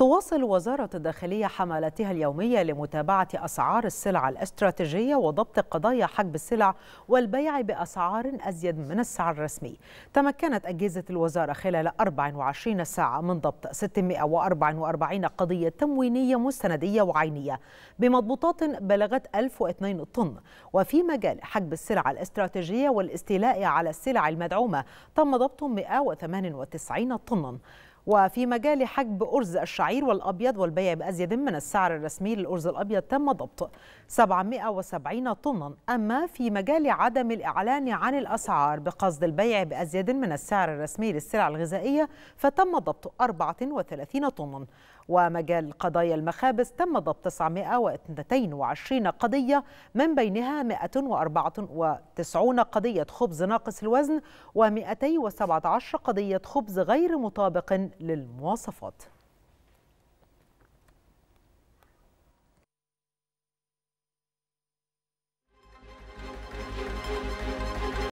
تواصل وزارة الداخلية حملاتها اليومية لمتابعة أسعار السلع الاستراتيجية وضبط قضايا حجب السلع والبيع بأسعار أزيد من السعر الرسمي تمكنت أجهزة الوزارة خلال 24 ساعة من ضبط 644 قضية تموينية مستندية وعينية بمضبوطات بلغت 1002 طن وفي مجال حجب السلع الاستراتيجية والاستيلاء على السلع المدعومة تم ضبط 198 طنا وفي مجال حجب أرز الشعير والأبيض والبيع بأزيد من السعر الرسمي للأرز الأبيض تم ضبط 770 طنا أما في مجال عدم الإعلان عن الأسعار بقصد البيع بأزيد من السعر الرسمي للسلع الغذائية فتم ضبط 34 طنا ومجال قضايا المخابز تم ضبط 922 قضية من بينها 194 قضية خبز ناقص الوزن و217 قضية خبز غير مطابق للمواصفات